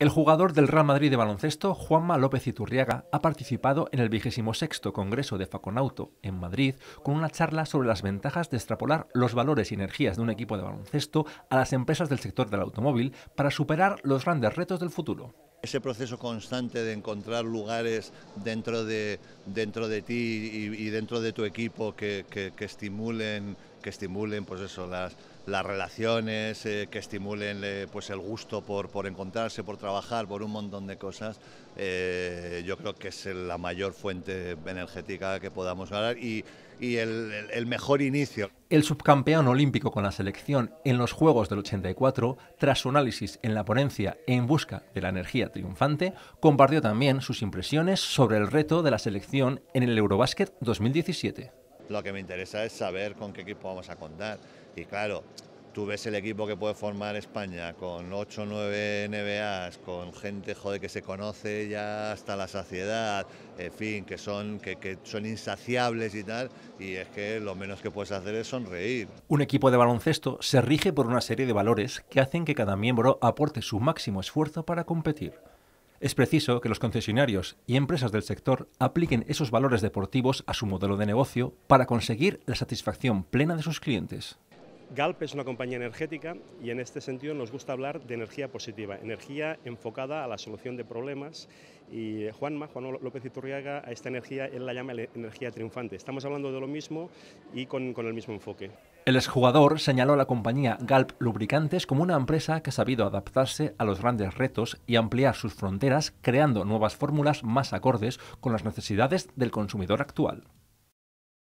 El jugador del Real Madrid de baloncesto, Juanma López Iturriaga, ha participado en el sexto Congreso de Faconauto en Madrid con una charla sobre las ventajas de extrapolar los valores y energías de un equipo de baloncesto a las empresas del sector del automóvil para superar los grandes retos del futuro. Ese proceso constante de encontrar lugares dentro de, dentro de ti y, dentro de tu equipo que estimulen que estimulen pues eso, las, relaciones, eh, que estimulen eh, pues el gusto por, encontrarse, por trabajar, por un montón de cosas. Eh, yo creo que es la mayor fuente energética que podamos hablar y, el, el mejor inicio. El subcampeón olímpico con la selección en los Juegos del 84, tras su análisis en la ponencia En Busca de la Energía Triunfante, compartió también sus impresiones sobre el reto de la selección en el Eurobásquet 2017. Lo que me interesa es saber con qué equipo vamos a contar. Y claro, tú ves el equipo que puede formar España con 8 o 9 NBAs, con gente joder, que se conoce ya hasta la saciedad, en fin, que son, que son insaciables y tal, y es que lo menos que puedes hacer es sonreír. Un equipo de baloncesto se rige por una serie de valores que hacen que cada miembro aporte su máximo esfuerzo para competir. Es preciso que los concesionarios y empresas del sector apliquen esos valores deportivos a su modelo de negocio para conseguir la satisfacción plena de sus clientes. Galp es una compañía energética y en este sentido nos gusta hablar de energía positiva, energía enfocada a la solución de problemas y Juanma, Juan López Iturriaga, a esta energía él la llama energía triunfante. Estamos hablando de lo mismo y con, con el mismo enfoque. El exjugador señaló a la compañía Galp Lubricantes como una empresa que ha sabido adaptarse a los grandes retos y ampliar sus fronteras creando nuevas fórmulas más acordes con las necesidades del consumidor actual.